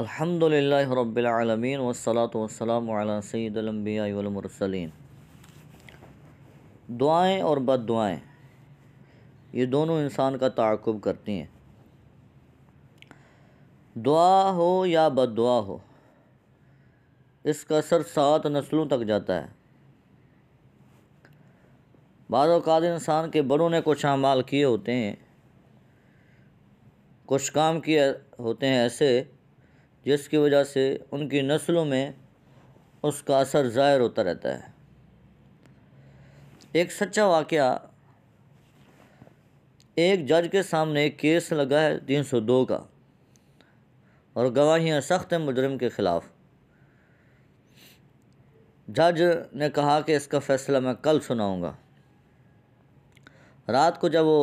अल्हम्दुलिल्लाह रब्बिल आलमीन वस्सलातु वस्सलाम दुआएं और बद दुआएं ये दोनों इंसान का ताकुब करती हैं दुआ हो या बद दुआ हो इसका असर सात नस्लों तक जाता है बाद इंसान के बड़ों ने कुछ अमाल किए होते हैं कुछ काम किए होते हैं ऐसे जिसकी वजह से उनकी नस्लों में उसका असर ज़ाहिर होता रहता है एक सच्चा वाक़ एक जज के सामने एक केस लगा है तीन सौ दो का और गवाहियाँ सख्त हैं मुजरम के ख़िलाफ़ जज ने कहा कि इसका फ़ैसला मैं कल सुनाऊंगा रात को जब वो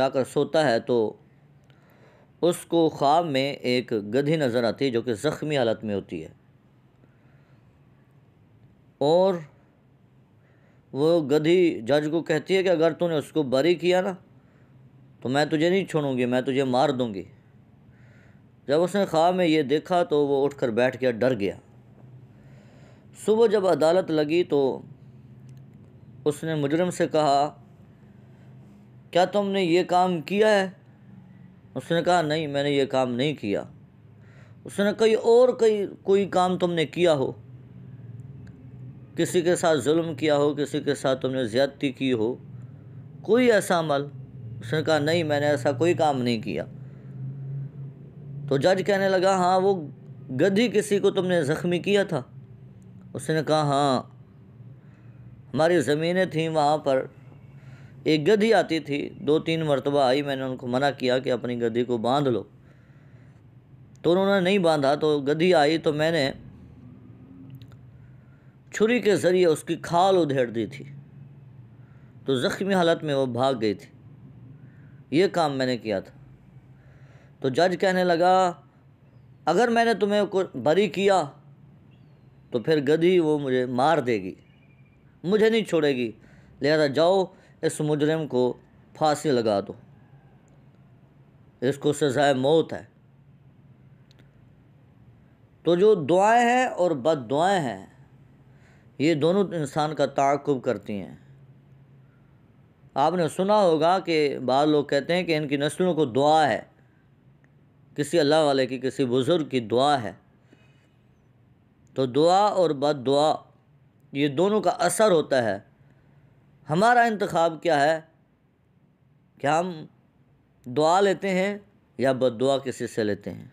जाकर सोता है तो उसको ख्वाब में एक गधी नज़र आती है जो कि ज़ख्मी हालत में होती है और वो गधी जज को कहती है कि अगर तूने उसको बरी किया ना तो मैं तुझे नहीं छोड़ूंगी मैं तुझे मार दूंगी जब उसने ख्वाब में ये देखा तो वो उठकर बैठ गया डर गया सुबह जब अदालत लगी तो उसने मुजरम से कहा क्या तुमने ये काम किया है उसने कहा नहीं मैंने ये काम नहीं किया उसने कई और कई कोई काम तुमने किया हो किसी के साथ जुल्म किया हो किसी के साथ तुमने ज़्यादती की हो कोई ऐसा अमल उसने कहा नहीं मैंने ऐसा कोई काम नहीं किया तो जज कहने लगा हाँ वो गधी किसी को तुमने ज़ख्मी किया था उसने कहा हाँ हमारी ज़मीनें थीं वहाँ पर एक गधी आती थी दो तीन मरतबा आई मैंने उनको मना किया कि अपनी गधी को बांध लो तो उन्होंने नहीं बांधा तो गधी आई तो मैंने छुरी के ज़रिए उसकी खाल उधेड़ दी थी तो ज़ख्मी हालत में वो भाग गई थी ये काम मैंने किया था तो जज कहने लगा अगर मैंने तुम्हें को बरी किया तो फिर गधी वो मुझे मार देगी मुझे नहीं छोड़ेगी लिहाजा जाओ इस मुजरिम को फांसी लगा दो इसको सजाए मौत है तो जो दुआएं हैं और बद दुआएँ हैं ये दोनों इंसान का ताकुब करती हैं आपने सुना होगा कि बाद लोग कहते हैं कि इनकी नस्लों को दुआ है किसी अल्लाह वाले की किसी बुज़ुर्ग की दुआ है तो दुआ और बद दुआ ये दोनों का असर होता है हमारा इंतखब क्या है क्या हम दुआ लेते हैं या दुआ किसी से लेते हैं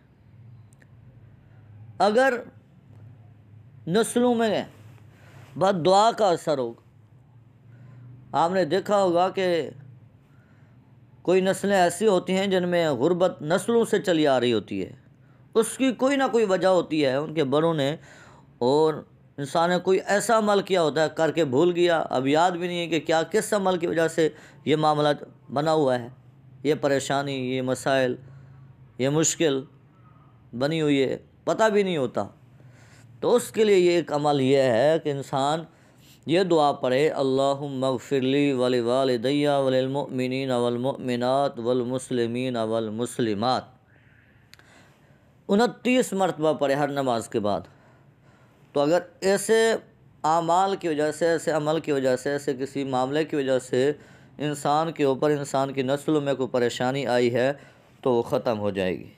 अगर नस्लों में दुआ का असर होगा आपने देखा होगा कि कोई नस्लें ऐसी होती हैं जिनमें गुर्बत नस्लों से चली आ रही होती है उसकी कोई ना कोई वजह होती है उनके बड़ों ने और इंसान ने कोई ऐसा अमल किया होता है करके भूल गया अब याद भी नहीं है कि क्या किस अमल की वजह से ये मामला बना हुआ है ये परेशानी ये मसाइल ये मुश्किल बनी हुई है पता भी नहीं होता तो उसके लिए ये एक अमल ये है कि इंसान ये दुआ पढ़े अल्लाह मगफिरली वल वालदैया वलमिन अवलमिनत वलमसलिमिन वलमसलिमत उनतीस मरतबा पढ़े हर नमाज के बाद तो अगर ऐसे आमाल की वजह से ऐसे अमल की वजह से ऐसे किसी मामले की वजह से इंसान के ऊपर इंसान की नस्ल में कोई परेशानी आई है तो वो ख़त्म हो जाएगी